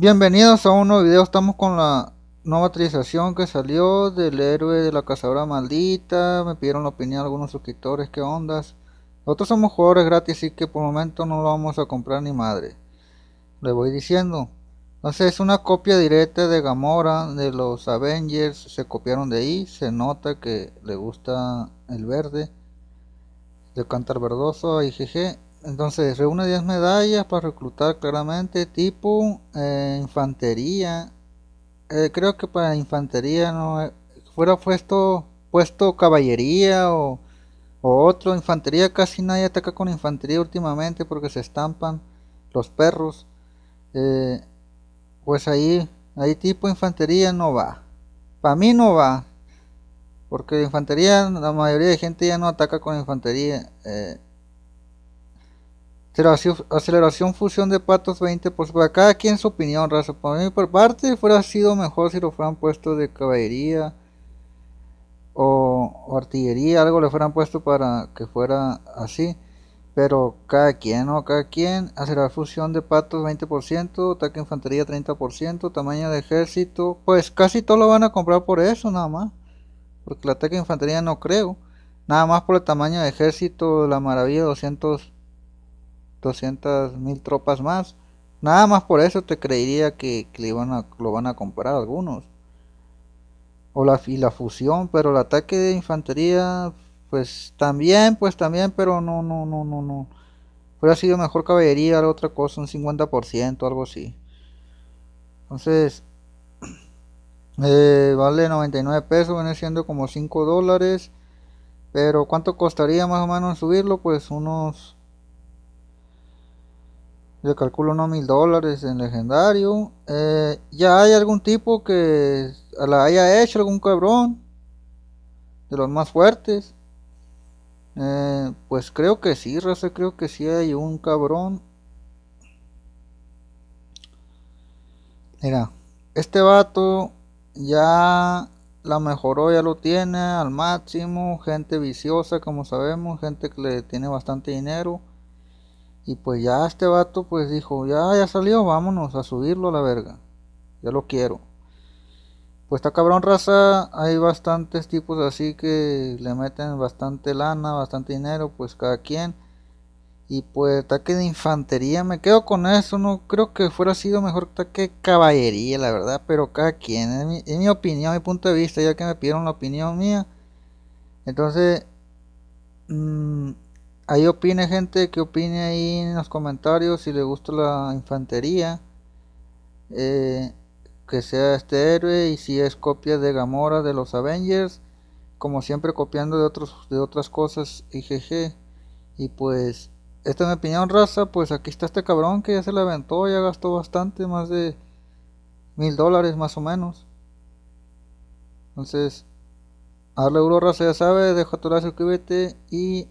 Bienvenidos a un nuevo video, estamos con la nueva actualización que salió del héroe de la cazadora maldita, me pidieron la opinión algunos suscriptores, qué ondas. Nosotros somos jugadores gratis, así que por el momento no lo vamos a comprar ni madre. Le voy diciendo. Entonces es una copia directa de Gamora, de los Avengers, se copiaron de ahí, se nota que le gusta el verde, de cantar verdoso, IGG, entonces, reúne 10 medallas para reclutar claramente tipo eh, infantería. Eh, creo que para infantería no eh, fuera puesto puesto caballería o, otro. Infantería casi nadie ataca con infantería últimamente porque se estampan los perros. pues ahí, ahí tipo infantería no va. Para mí no va. Porque infantería, la mayoría de gente ya no ataca con infantería. Aceleración, fusión de patos 20%. Por, para pues, cada quien su opinión, raza. Para mí, por parte, fuera sido mejor si lo fueran puesto de caballería o, artillería, algo le fueran puesto para que fuera así. Pero cada quien, ¿no? Cada quien. aceleración fusión de patos 20%, ataque infantería 30%, tamaño de ejército. Pues casi todo lo van a comprar por eso, nada más. Porque el ataque infantería no creo. Nada más por el tamaño de ejército, la maravilla 200 200 mil tropas más. Nada más por eso te creería que, lo van a comprar algunos. O la, y la fusión, pero el ataque de infantería, pues también, pues también, pero no, no, no, no, no. Hubiera sido mejor caballería, otra cosa, un 50%, algo así. Entonces, eh, vale 99 pesos, viene siendo como 5 dólares. Pero ¿cuánto costaría más o menos subirlo? Pues unos yo calculo unos mil dólares en legendario. Eh, ¿Ya hay algún tipo que la haya hecho algún cabrón? De los más fuertes. Eh, pues creo que sí, Raza, creo que sí hay un cabrón. Mira, este vato ya la mejoró, ya lo tiene al máximo. Gente viciosa, como sabemos, gente que le tiene bastante dinero. Y pues ya este vato pues dijo, ya, ya salió, vámonos a subirlo a la verga. Ya lo quiero. Pues está cabrón raza, hay bastantes tipos así que le meten bastante lana, bastante dinero, pues cada quien. Y pues ataque de infantería, me quedo con eso, no creo que fuera sido mejor ataque de caballería, la verdad, pero cada quien, es mi, opinión, mi punto de vista, ya que me pidieron la opinión mía. Entonces, mmm, ahí opine gente, que opine ahí en los comentarios si le gusta la infantería. Eh, que sea este héroe y si es copia de Gamora de los Avengers. Como siempre copiando de, otros, de otras cosas y jeje. Y pues esta es mi opinión raza. Pues aquí está este cabrón que ya se la aventó, ya gastó bastante, más de mil dólares más o menos. Entonces, hazle euro raza, ya sabe, deja tu like, suscríbete y...